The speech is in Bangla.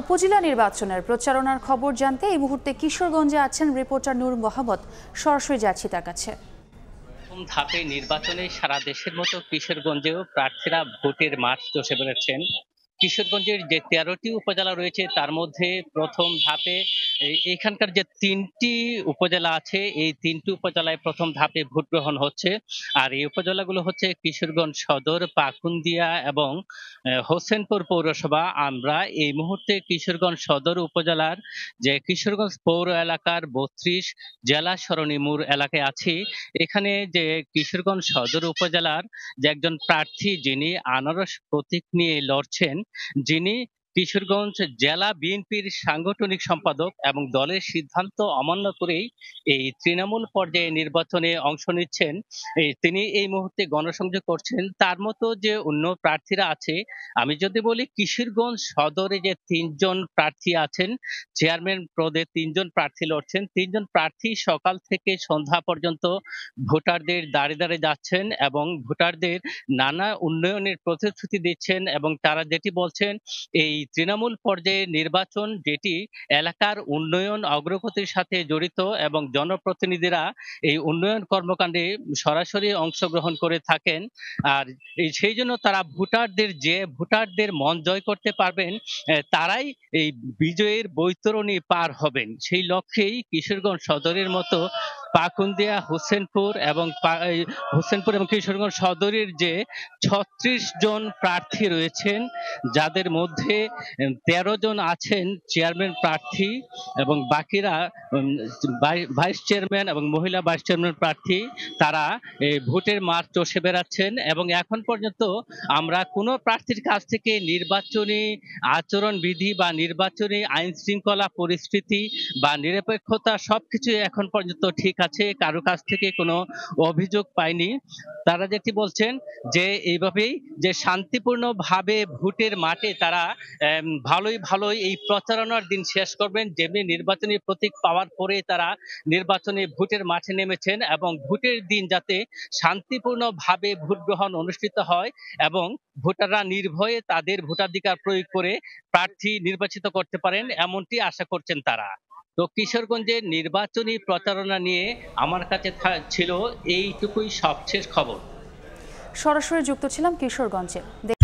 উপজেলা নির্বাচনের প্রচারণার খবর জানতে এই মুহূর্তে কিশোরগঞ্জে আছেন রিপোর্টার নূর মোহাম্মদ সরাসরি যাচ্ছি তার কাছে ধাপে নির্বাচনে সারা দেশের মতো কিশোরগঞ্জেও প্রার্থীরা ভোটের মাঠ চষে বেড়েছেন কিশোরগঞ্জের যে তেরোটি উপজেলা রয়েছে তার মধ্যে প্রথম ধাপে এখানকার যে তিনটি উপজেলা আছে এই তিনটি উপজেলায় প্রথম ধাপে ভোট গ্রহণ হচ্ছে আর এই উপজেলাগুলো হচ্ছে কিশোরগঞ্জ সদর পাকুন্দিয়া এবং হোসেনপুর পৌরসভা আমরা এই মুহূর্তে কিশোরগঞ্জ সদর উপজেলার যে কিশোরগঞ্জ পৌর এলাকার বত্রিশ জেলা সরণিমুর এলাকায় আছি এখানে যে কিশোরগঞ্জ সদর উপজেলার যে একজন প্রার্থী যিনি আনারস প্রতীক নিয়ে লড়ছেন যিনি কিশোরগঞ্জ জেলা বিএনপির সাংগঠনিক সম্পাদক এবং দলের সিদ্ধান্ত অমান্য করেই এই তৃণমূল পর্যায়ে নির্বাচনে অংশ নিচ্ছেন তিনি এই মুহূর্তে গণসংযোগ করছেন তার মতো যে অন্য প্রার্থীরা আছে আমি যদি বলি কিশোরগঞ্জ সদরে যে তিনজন প্রার্থী আছেন চেয়ারম্যান পদে তিনজন প্রার্থী লড়ছেন তিনজন প্রার্থী সকাল থেকে সন্ধ্যা পর্যন্ত ভোটারদের দাঁড়িয়ে দাঁড়িয়ে যাচ্ছেন এবং ভোটারদের নানা উন্নয়নের প্রতিশ্রুতি দিচ্ছেন এবং তারা যেটি বলছেন এই তৃণমূল পর্যায়ে নির্বাচন যেটি এলাকার উন্নয়ন অগ্রগতির সাথে জড়িত এবং জনপ্রতিনিধিরা এই উন্নয়ন কর্মকাণ্ডে সরাসরি অংশগ্রহণ করে থাকেন আর সেই জন্য তারা ভোটারদের যে ভোটারদের মন জয় করতে পারবেন তারাই এই বিজয়ের বৈতরণী পার হবেন সেই লক্ষ্যেই কিশোরগঞ্জ সদরের মতো পাকুন্দিয়া হোসেনপুর এবং হোসেনপুর এবং কিশোরগঞ্জ সদরের যে ছত্রিশ জন প্রার্থী রয়েছেন যাদের মধ্যে তেরো জন আছেন চেয়ারম্যান প্রার্থী এবং বাকিরা ভাইস চেয়ারম্যান এবং মহিলা ভাইস চেয়ারম্যান প্রার্থী তারা ভোটের মার চষে বেড়াচ্ছেন এবং এখন পর্যন্ত আমরা কোনো প্রার্থীর কাছ থেকে নির্বাচনী আচরণবিধি বা নির্বাচনী আইন শৃঙ্খলা পরিস্থিতি বা নিরপেক্ষতা সবকিছু এখন পর্যন্ত ঠিক আছে কাছে কারো কাছ থেকে কোনো অভিযোগ পাইনি তারা যেটি বলছেন যে এইভাবেই যে শান্তিপূর্ণভাবে ভোটের মাঠে তারা ভালোই ভালোই এই প্রচারণার দিন শেষ করবেন যেমনি নির্বাচনী প্রতীক পাওয়ার পরে তারা নির্বাচনে ভোটের মাঠে নেমেছেন এবং ভোটের দিন যাতে শান্তিপূর্ণভাবে ভোট গ্রহণ অনুষ্ঠিত হয় এবং ভোটাররা নির্ভয়ে তাদের ভোটাধিকার প্রয়োগ করে প্রার্থী নির্বাচিত করতে পারেন এমনটি আশা করছেন তারা তো কিশোরগঞ্জের নির্বাচনী প্রচারণা নিয়ে আমার কাছে ছিল এইটুকুই সবশেষ খবর সরাসরি যুক্ত ছিলাম কিশোরগঞ্জে